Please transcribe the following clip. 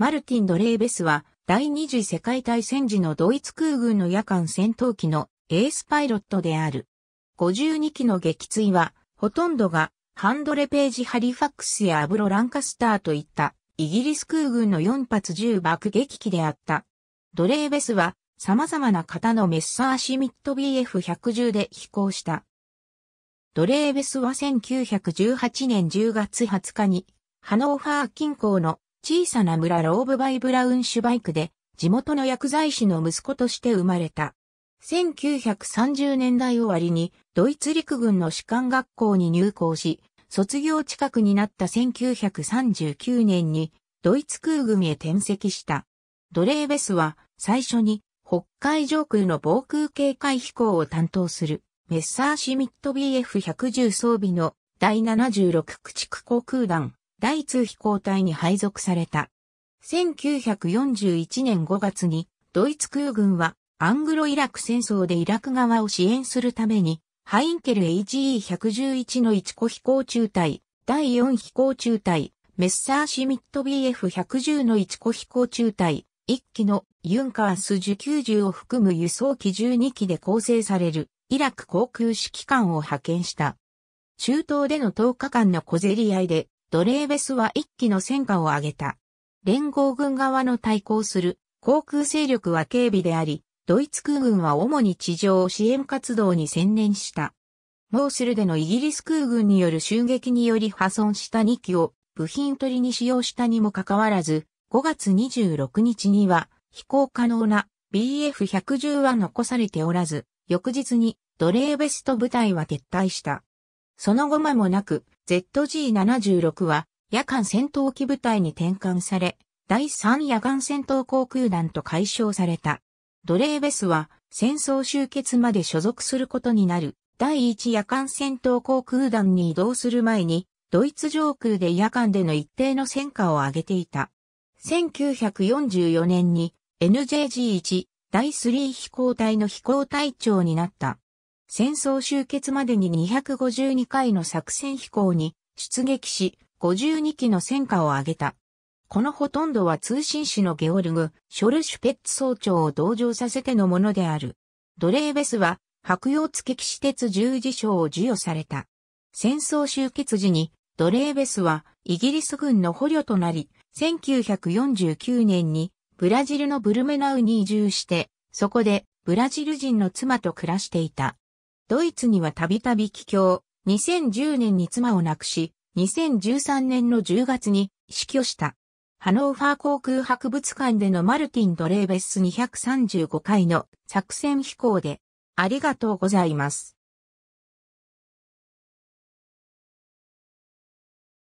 マルティン・ドレーベスは、第二次世界大戦時のドイツ空軍の夜間戦闘機のエースパイロットである。52機の撃墜は、ほとんどがハンドレページ・ハリファックスやアブロ・ランカスターといったイギリス空軍の4発10爆撃機であった。ドレーベスは様々な型のメッサーシミット BF110 で飛行した。ドレーベスは1918年10月20日にハノーファー近郊の小さな村ローブバイ・ブラウンシュバイクで、地元の薬剤師の息子として生まれた。1930年代終わりにドイツ陸軍の士官学校に入校し、卒業近くになった1939年にドイツ空軍へ転籍した。ドレーベスは最初に北海上空の防空警戒飛行を担当するメッサーシミット BF110 装備の第76駆逐航空団第2飛行隊に配属された。1941年5月にドイツ空軍はアングロイラク戦争でイラク側を支援するためにハインケル HE111 の1個飛行中隊、第4飛行中隊、メッサーシミット BF110 の1個飛行中隊、1機のユンカース受90を含む輸送機12機で構成されるイラク航空指揮官を派遣した。中東での10日間の小競り合いでドレーベスは一機の戦果を挙げた。連合軍側の対抗する航空勢力は警備であり、ドイツ空軍は主に地上支援活動に専念した。モースルでのイギリス空軍による襲撃により破損した2機を部品取りに使用したにもかかわらず、5月26日には飛行可能な BF110 は残されておらず、翌日にドレーベスト部隊は撤退した。その後間もなく、ZG-76 は夜間戦闘機部隊に転換され、第3夜間戦闘航空団と解消された。ドレーベスは戦争終結まで所属することになる第1夜間戦闘航空団に移動する前にドイツ上空で夜間での一定の戦果を上げていた。1944年に NJG1 第3飛行隊の飛行隊長になった。戦争終結までに252回の作戦飛行に出撃し、52機の戦果を挙げた。このほとんどは通信士のゲオルグ・ショルシュペッツ総長を同乗させてのものである。ドレーベスは、白洋付騎士鉄十字章を授与された。戦争終結時に、ドレーベスは、イギリス軍の捕虜となり、1949年に、ブラジルのブルメナウに移住して、そこで、ブラジル人の妻と暮らしていた。ドイツにはたびたび帰郷、2010年に妻を亡くし、2013年の10月に死去した。ハノーファー航空博物館でのマルティン・ドレーベス235回の作戦飛行でありがとうございます。